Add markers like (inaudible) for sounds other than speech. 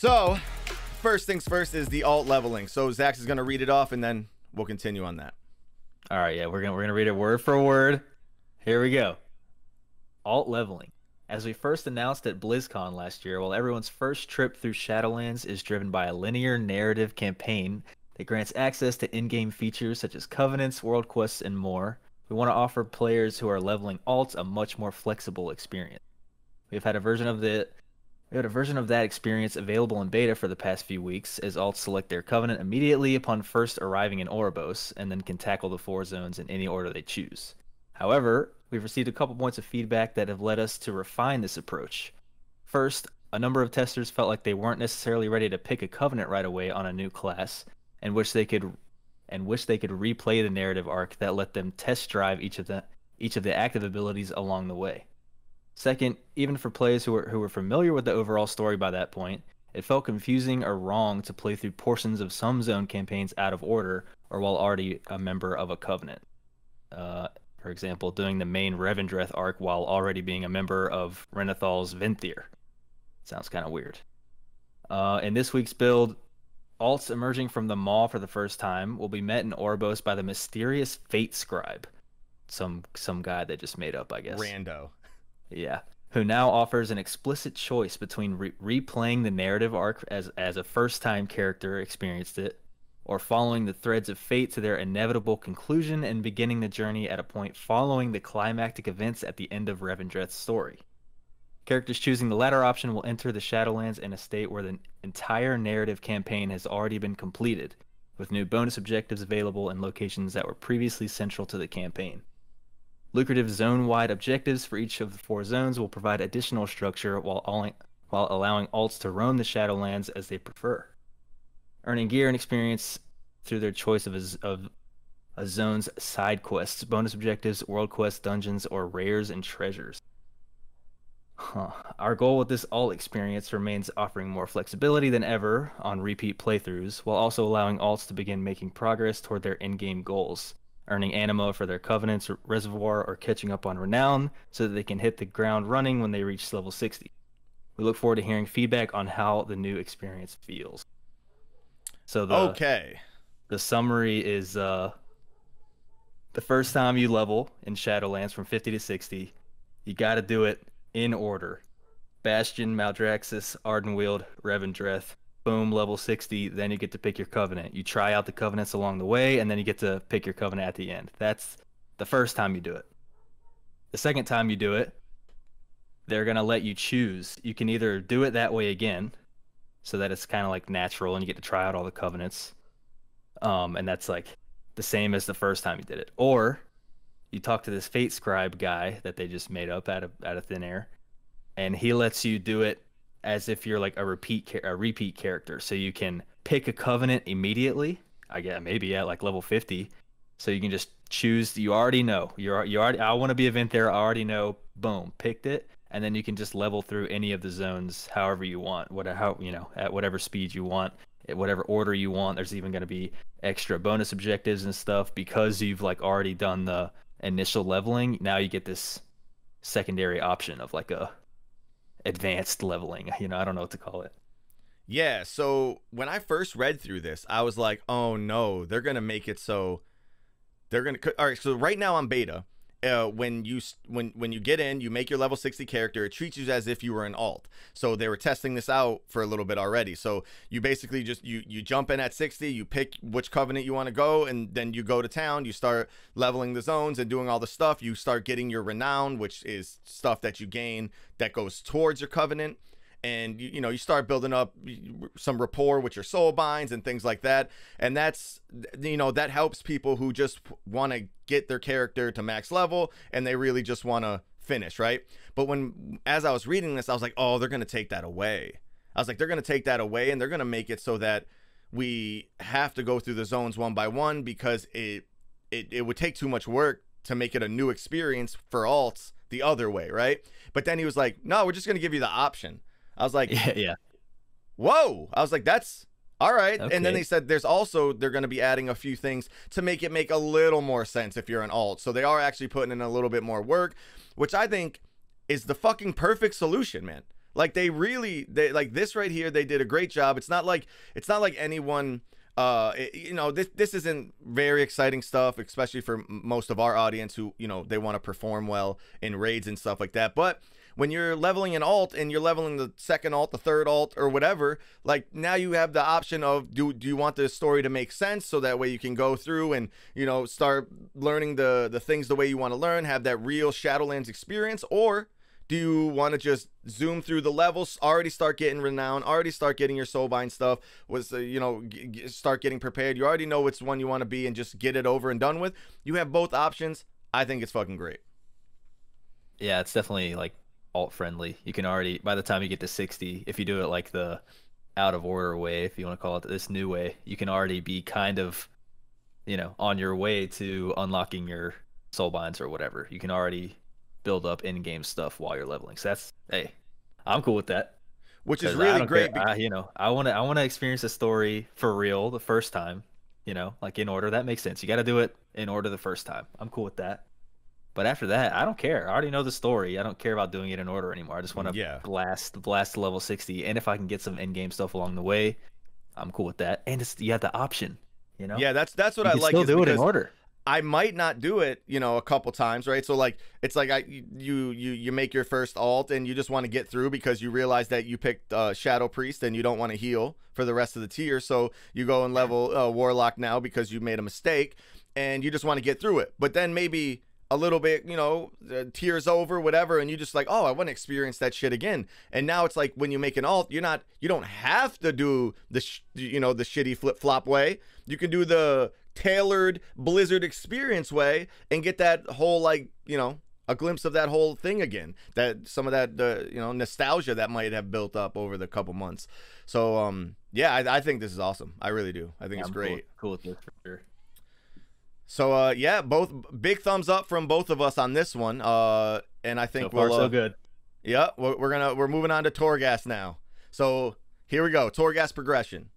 So, first things first is the alt leveling. So Zach is gonna read it off, and then we'll continue on that. All right, yeah, we're gonna we're gonna read it word for word. Here we go. Alt leveling. As we first announced at BlizzCon last year, while everyone's first trip through Shadowlands is driven by a linear narrative campaign that grants access to in-game features such as covenants, world quests, and more, we want to offer players who are leveling alts a much more flexible experience. We've had a version of the we had a version of that experience available in beta for the past few weeks, as alts select their covenant immediately upon first arriving in Oribos, and then can tackle the four zones in any order they choose. However, we've received a couple points of feedback that have led us to refine this approach. First, a number of testers felt like they weren't necessarily ready to pick a covenant right away on a new class, and wish they could and wish they could replay the narrative arc that let them test drive each of the each of the active abilities along the way. Second, even for players who were, who were familiar with the overall story by that point, it felt confusing or wrong to play through portions of some zone campaigns out of order or while already a member of a covenant. Uh, for example, doing the main Revendreth arc while already being a member of Renathal's Venthyr. Sounds kind of weird. Uh, in this week's build, Alts emerging from the Maw for the first time will be met in Orbos by the mysterious Fate Scribe, some some guy that just made up, I guess. Rando. Yeah. Who now offers an explicit choice between re replaying the narrative arc as, as a first time character experienced it, or following the threads of fate to their inevitable conclusion and beginning the journey at a point following the climactic events at the end of Revendreth's story. Characters choosing the latter option will enter the Shadowlands in a state where the entire narrative campaign has already been completed, with new bonus objectives available in locations that were previously central to the campaign. Lucrative zone-wide objectives for each of the four zones will provide additional structure while, all, while allowing alts to roam the Shadowlands as they prefer. Earning gear and experience through their choice of a, of a zone's side quests, bonus objectives, world quests, dungeons, or rares and treasures. Huh. Our goal with this all experience remains offering more flexibility than ever on repeat playthroughs, while also allowing alts to begin making progress toward their in game goals earning anima for their covenants reservoir or catching up on renown so that they can hit the ground running when they reach level 60. We look forward to hearing feedback on how the new experience feels. So the Okay. The summary is uh the first time you level in Shadowlands from 50 to 60, you got to do it in order. Bastion, Maldraxxus, Ardenweald, Revendreth, boom, level 60. Then you get to pick your covenant. You try out the covenants along the way, and then you get to pick your covenant at the end. That's the first time you do it. The second time you do it, they're going to let you choose. You can either do it that way again, so that it's kind of like natural and you get to try out all the covenants. Um, and that's like the same as the first time you did it. Or you talk to this fate scribe guy that they just made up out of out of thin air, and he lets you do it as if you're like a repeat a repeat character. So you can pick a covenant immediately. I guess maybe at like level 50. So you can just choose. You already know. You're you already. I want to be event there. I already know. Boom, picked it, and then you can just level through any of the zones however you want. What how you know at whatever speed you want, at whatever order you want. There's even going to be extra bonus objectives and stuff because you've like already done the initial leveling. Now you get this secondary option of like a advanced leveling. You know, I don't know what to call it. Yeah. So when I first read through this, I was like, oh no, they're going to make it so they're going to. All right. So right now I'm beta uh, when you when when you get in, you make your level 60 character. It treats you as if you were an alt. So they were testing this out for a little bit already. So you basically just you you jump in at 60, you pick which covenant you want to go, and then you go to town. You start leveling the zones and doing all the stuff. You start getting your renown, which is stuff that you gain that goes towards your covenant and you, you know you start building up some rapport with your soul binds and things like that and that's you know that helps people who just want to get their character to max level and they really just want to finish right but when as i was reading this i was like oh they're going to take that away i was like they're going to take that away and they're going to make it so that we have to go through the zones one by one because it it, it would take too much work to make it a new experience for alts the other way right but then he was like no we're just going to give you the option I was like, (laughs) yeah, yeah. Whoa! I was like, that's all right. Okay. And then they said there's also they're going to be adding a few things to make it make a little more sense if you're an alt. So they are actually putting in a little bit more work, which I think is the fucking perfect solution, man. Like they really they like this right here they did a great job. It's not like it's not like anyone uh it, you know this this isn't very exciting stuff especially for most of our audience who you know they want to perform well in raids and stuff like that. But when you're leveling an alt and you're leveling the second alt, the third alt, or whatever, like now you have the option of do do you want the story to make sense so that way you can go through and you know start learning the the things the way you want to learn, have that real Shadowlands experience, or do you want to just zoom through the levels, already start getting renown, already start getting your soulbind stuff, was uh, you know g- start getting prepared. You already know which one you want to be and just get it over and done with. You have both options. I think it's fucking great. Yeah, it's definitely like alt friendly. You can already by the time you get to 60, if you do it like the out of order way, if you want to call it this new way, you can already be kind of you know, on your way to unlocking your soul binds or whatever. You can already build up in-game stuff while you're leveling. So that's hey, I'm cool with that. Which is really great. I, you know, I want to I want to experience the story for real the first time. You know, like in order. That makes sense. You got to do it in order the first time. I'm cool with that. But after that, I don't care. I already know the story. I don't care about doing it in order anymore. I just want to yeah. blast blast level 60 and if I can get some in-game stuff along the way, I'm cool with that. And it's you have the option, you know. Yeah, that's that's what you I like. Still do it in order. I might not do it, you know, a couple times, right? So like it's like I you you you make your first alt and you just want to get through because you realize that you picked uh, Shadow Priest and you don't want to heal for the rest of the tier, so you go and level uh, Warlock now because you made a mistake and you just want to get through it. But then maybe a little bit, you know, tears over, whatever, and you just like, oh, I want to experience that shit again. And now it's like when you make an alt, you're not, you don't have to do the, sh- you know, the shitty flip flop way. You can do the tailored Blizzard experience way and get that whole like, you know, a glimpse of that whole thing again. That some of that, uh, you know, nostalgia that might have built up over the couple months. So, um, yeah, I, I think this is awesome. I really do. I think yeah, it's I'm great. Cool, cool with this for sure. So uh, yeah, both big thumbs up from both of us on this one. Uh, and I think so far, we'll uh, so good. Yeah, we're, we're, gonna we're moving on to Torgas now. So here we go, Torgas progression.